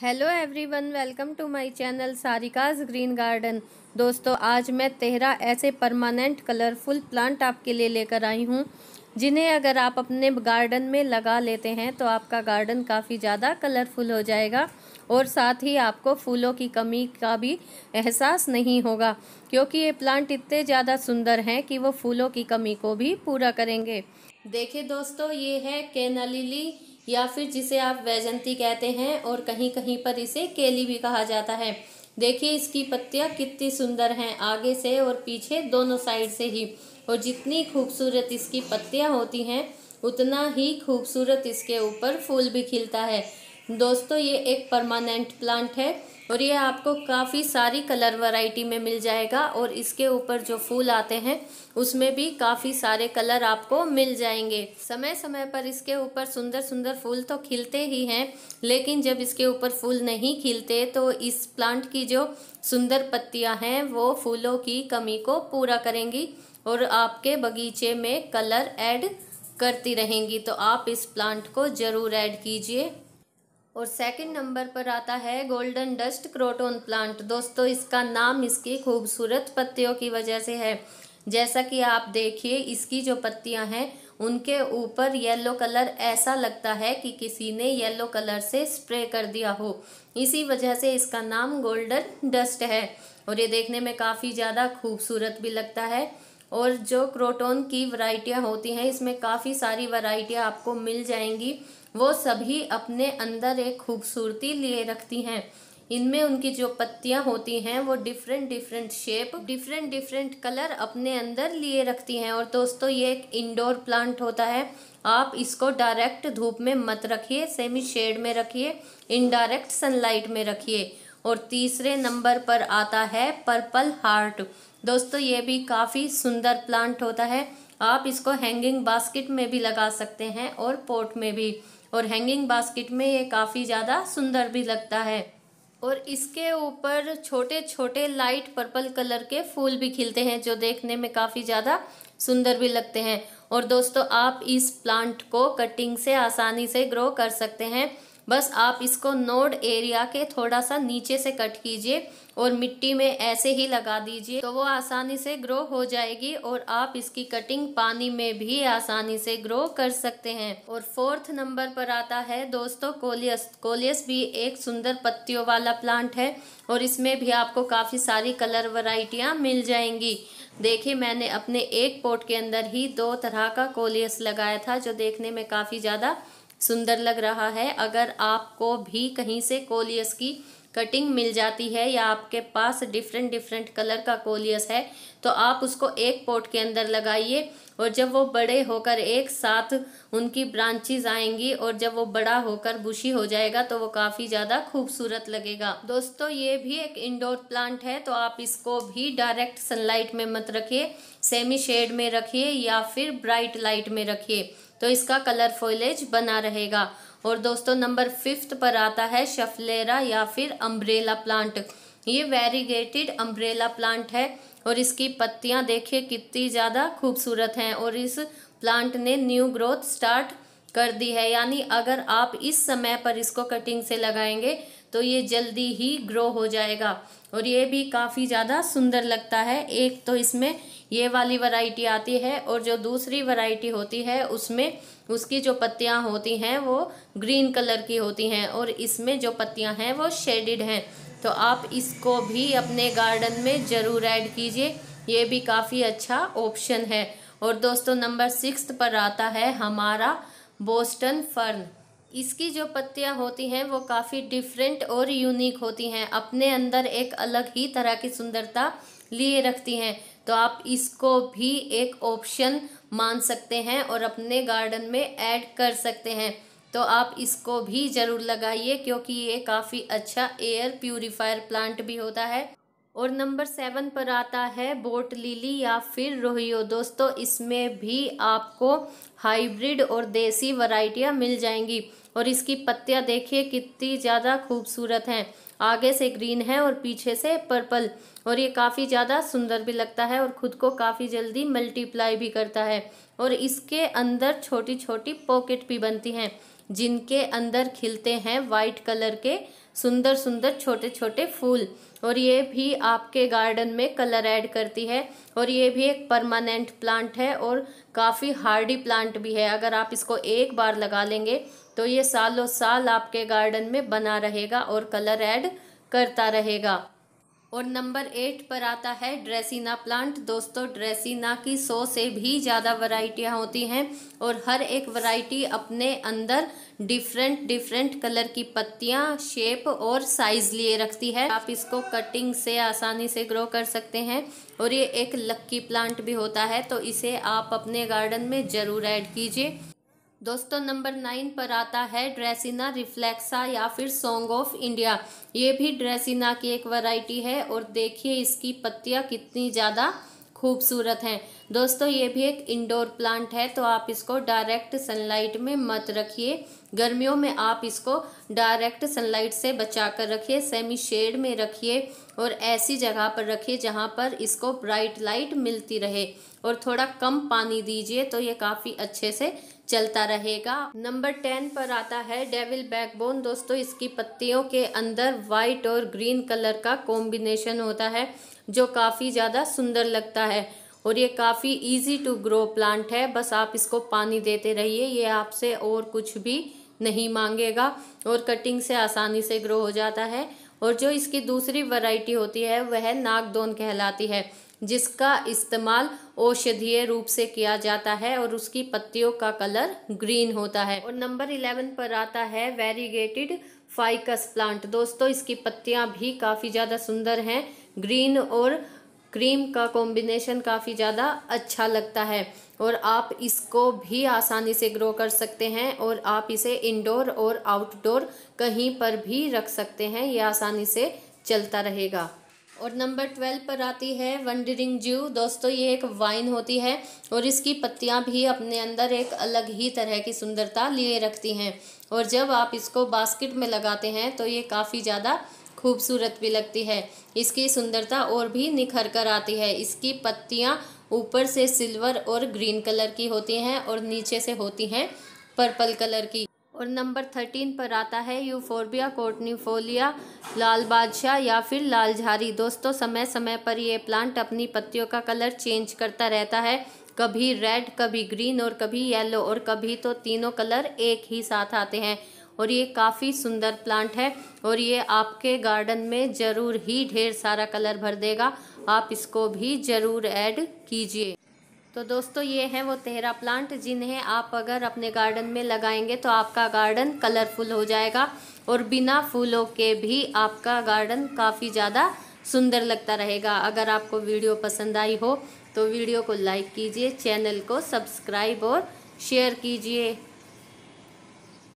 hello everyone welcome to my channel Sarika's green garden दोस्तों आज मैं तेरह ऐसे परमानेंट कलरफुल प्लांट आपके लिए लेकर आई हूँ जिन्हें अगर आप अपने गार्डन में लगा लेते हैं तो आपका गार्डन काफ़ी ज़्यादा कलरफुल हो जाएगा और साथ ही आपको फूलों की कमी का भी एहसास नहीं होगा क्योंकि ये प्लांट इतने ज़्यादा सुंदर हैं कि वो फूलों की कमी को भी पूरा करेंगे देखिए दोस्तों ये है केनालीली या फिर जिसे आप वैजंती कहते हैं और कहीं कहीं पर इसे केली भी कहा जाता है देखिए इसकी पत्तियाँ कितनी सुंदर हैं आगे से और पीछे दोनों साइड से ही और जितनी खूबसूरत इसकी पत्तियाँ होती हैं उतना ही खूबसूरत इसके ऊपर फूल भी खिलता है दोस्तों ये एक परमानेंट प्लांट है और ये आपको काफ़ी सारी कलर वैरायटी में मिल जाएगा और इसके ऊपर जो फूल आते हैं उसमें भी काफ़ी सारे कलर आपको मिल जाएंगे समय समय पर इसके ऊपर सुंदर सुंदर फूल तो खिलते ही हैं लेकिन जब इसके ऊपर फूल नहीं खिलते तो इस प्लांट की जो सुंदर पत्तियां हैं वो फूलों की कमी को पूरा करेंगी और आपके बगीचे में कलर ऐड करती रहेंगी तो आप इस प्लांट को ज़रूर ऐड कीजिए और सेकंड नंबर पर आता है गोल्डन डस्ट क्रोटोन प्लांट दोस्तों इसका नाम इसके खूबसूरत पत्तियों की वजह से है जैसा कि आप देखिए इसकी जो पत्तियां हैं उनके ऊपर येलो कलर ऐसा लगता है कि किसी ने येलो कलर से स्प्रे कर दिया हो इसी वजह से इसका नाम गोल्डन डस्ट है और ये देखने में काफ़ी ज़्यादा खूबसूरत भी लगता है और जो क्रोटोन की वराइटियाँ होती हैं इसमें काफ़ी सारी वराइटियाँ आपको मिल जाएंगी वो सभी अपने अंदर एक खूबसूरती लिए रखती हैं इनमें उनकी जो पत्तियां होती हैं वो different different shape different different colour अपने अंदर लिए रखती हैं और दोस्तों ये एक इंडोर प्लांट होता है आप इसको डायरेक्ट धूप में मत रखिए सेमी शेड में रखिए इनडायरेक्ट सनलाइट में रखिए और तीसरे नंबर पर आता है पर्पल हार्ट दोस्तों ये भी काफ़ी सुंदर प्लांट होता है आप इसको हैंगिंग बास्केट में भी लगा सकते हैं और पोर्ट में भी और हैंगिंग बास्केट में ये काफ़ी ज़्यादा सुंदर भी लगता है और इसके ऊपर छोटे छोटे लाइट पर्पल कलर के फूल भी खिलते हैं जो देखने में काफ़ी ज़्यादा सुंदर भी लगते हैं और दोस्तों आप इस प्लांट को कटिंग से आसानी से ग्रो कर सकते हैं बस आप इसको नोड एरिया के थोड़ा सा नीचे से कट कीजिए और मिट्टी में ऐसे ही लगा दीजिए तो वो आसानी से ग्रो हो जाएगी और आप इसकी कटिंग पानी में भी आसानी से ग्रो कर सकते हैं और फोर्थ नंबर पर आता है दोस्तों कोलियस कोलियस भी एक सुंदर पत्तियों वाला प्लांट है और इसमें भी आपको काफ़ी सारी कलर वराइटियाँ मिल जाएंगी देखिए मैंने अपने एक पोट के अंदर ही दो तरह का कोलियस लगाया था जो देखने में काफ़ी ज़्यादा सुंदर लग रहा है अगर आपको भी कहीं से कोलियस की कटिंग मिल जाती है या आपके पास डिफरेंट डिफरेंट कलर का कोलियस है तो आप उसको एक पोट के अंदर लगाइए और जब वो बड़े होकर एक साथ उनकी ब्रांचेज आएंगी और जब वो बड़ा होकर बुशी हो जाएगा तो वो काफ़ी ज़्यादा खूबसूरत लगेगा दोस्तों ये भी एक इंडोर प्लांट है तो आप इसको भी डायरेक्ट सनलाइट में मत रखिए सेमी शेड में रखिए या फिर ब्राइट लाइट में रखिए तो इसका कलर फॉइलेज बना रहेगा और दोस्तों नंबर फिफ्थ पर आता है शफलेरा या फिर अम्ब्रेला प्लांट ये वेरीगेटेड अम्ब्रेला प्लांट है और इसकी पत्तियां देखिए कितनी ज़्यादा खूबसूरत हैं और इस प्लांट ने न्यू ग्रोथ स्टार्ट कर दी है यानी अगर आप इस समय पर इसको कटिंग से लगाएंगे तो ये जल्दी ही ग्रो हो जाएगा और ये भी काफ़ी ज़्यादा सुंदर लगता है एक तो इसमें ये वाली वैरायटी आती है और जो दूसरी वैरायटी होती है उसमें उसकी जो पत्तियां होती हैं वो ग्रीन कलर की होती हैं और इसमें जो पत्तियां हैं वो शेडिड हैं तो आप इसको भी अपने गार्डन में ज़रूर ऐड कीजिए ये भी काफ़ी अच्छा ऑप्शन है और दोस्तों नंबर सिक्स पर आता है हमारा बोस्टन फर्न इसकी जो पत्तियां होती हैं वो काफ़ी डिफरेंट और यूनिक होती हैं अपने अंदर एक अलग ही तरह की सुंदरता लिए रखती हैं तो आप इसको भी एक ऑप्शन मान सकते हैं और अपने गार्डन में ऐड कर सकते हैं तो आप इसको भी ज़रूर लगाइए क्योंकि ये काफ़ी अच्छा एयर प्यूरिफायर प्लांट भी होता है और नंबर सेवन पर आता है बोट लिली या फिर रोहियो दोस्तों इसमें भी आपको हाइब्रिड और देसी वराइटियाँ मिल जाएंगी और इसकी पत्तियाँ देखिए कितनी ज़्यादा खूबसूरत हैं आगे से ग्रीन है और पीछे से पर्पल और ये काफ़ी ज़्यादा सुंदर भी लगता है और ख़ुद को काफ़ी जल्दी मल्टीप्लाई भी करता है और इसके अंदर छोटी छोटी पॉकेट भी बनती हैं जिनके अंदर खिलते हैं वाइट कलर के सुंदर सुंदर छोटे छोटे फूल और ये भी आपके गार्डन में कलर ऐड करती है और ये भी एक परमानेंट प्लांट है और काफ़ी हार्डी प्लांट भी है अगर आप इसको एक बार लगा लेंगे तो ये सालों साल आपके गार्डन में बना रहेगा और कलर ऐड करता रहेगा और नंबर एट पर आता है ड्रेसिना प्लांट दोस्तों ड्रेसिना की सौ से भी ज़्यादा वराइटियाँ होती हैं और हर एक वराइटी अपने अंदर डिफरेंट डिफरेंट कलर की पत्तियाँ शेप और साइज़ लिए रखती है आप इसको कटिंग से आसानी से ग्रो कर सकते हैं और ये एक लक्की प्लांट भी होता है तो इसे आप अपने गार्डन में ज़रूर ऐड कीजिए दोस्तों नंबर नाइन पर आता है ड्रेसिना रिफ्लेक्सा या फिर सॉन्ग ऑफ इंडिया ये भी ड्रेसिना की एक वैरायटी है और देखिए इसकी पत्तियाँ कितनी ज़्यादा खूबसूरत हैं दोस्तों ये भी एक इंडोर प्लांट है तो आप इसको डायरेक्ट सनलाइट में मत रखिए गर्मियों में आप इसको डायरेक्ट सनलाइट से बचा कर रखिए सेमी शेड में रखिए और ऐसी जगह पर रखिए जहाँ पर इसको ब्राइट लाइट मिलती रहे और थोड़ा कम पानी दीजिए तो ये काफ़ी अच्छे से चलता रहेगा नंबर टेन पर आता है डेविल बैकबोन दोस्तों इसकी पत्तियों के अंदर वाइट और ग्रीन कलर का कॉम्बिनेशन होता है जो काफ़ी ज़्यादा सुंदर लगता है और ये काफ़ी इजी टू ग्रो प्लांट है बस आप इसको पानी देते रहिए ये आपसे और कुछ भी नहीं मांगेगा और कटिंग से आसानी से ग्रो हो जाता है और जो इसकी दूसरी वैरायटी होती है वह नागदोन कहलाती है जिसका इस्तेमाल औषधीय रूप से किया जाता है और उसकी पत्तियों का कलर ग्रीन होता है और नंबर इलेवन पर आता है वेरीगेटेड फाइकस प्लांट दोस्तों इसकी पत्तियां भी काफ़ी ज़्यादा सुंदर हैं ग्रीन और क्रीम का कॉम्बिनेशन काफ़ी ज़्यादा अच्छा लगता है और आप इसको भी आसानी से ग्रो कर सकते हैं और आप इसे इंडोर और आउटडोर कहीं पर भी रख सकते हैं ये आसानी से चलता रहेगा और नंबर ट्वेल्व पर आती है वंडरिंग ज्यू दोस्तों ये एक वाइन होती है और इसकी पत्तियां भी अपने अंदर एक अलग ही तरह की सुंदरता लिए रखती हैं और जब आप इसको बास्केट में लगाते हैं तो ये काफ़ी ज़्यादा खूबसूरत भी लगती है इसकी सुंदरता और भी निखर कर आती है इसकी पत्तियाँ ऊपर से सिल्वर और ग्रीन कलर की होती हैं और नीचे से होती हैं पर्पल कलर की और नंबर थर्टीन पर आता है यूफोर्बिया कोटनीफोलिया लाल बादशाह या फिर लाल झारी दोस्तों समय समय पर यह प्लांट अपनी पत्तियों का कलर चेंज करता रहता है कभी रेड कभी ग्रीन और कभी येलो और कभी तो तीनों कलर एक ही साथ आते हैं और ये काफ़ी सुंदर प्लांट है और ये आपके गार्डन में ज़रूर ही ढेर सारा कलर भर देगा आप इसको भी ज़रूर ऐड कीजिए तो दोस्तों ये हैं वो तेहरा प्लांट जिन्हें आप अगर अपने गार्डन में लगाएंगे तो आपका गार्डन कलरफुल हो जाएगा और बिना फूलों के भी आपका गार्डन काफ़ी ज़्यादा सुंदर लगता रहेगा अगर आपको वीडियो पसंद आई हो तो वीडियो को लाइक कीजिए चैनल को सब्सक्राइब और शेयर कीजिए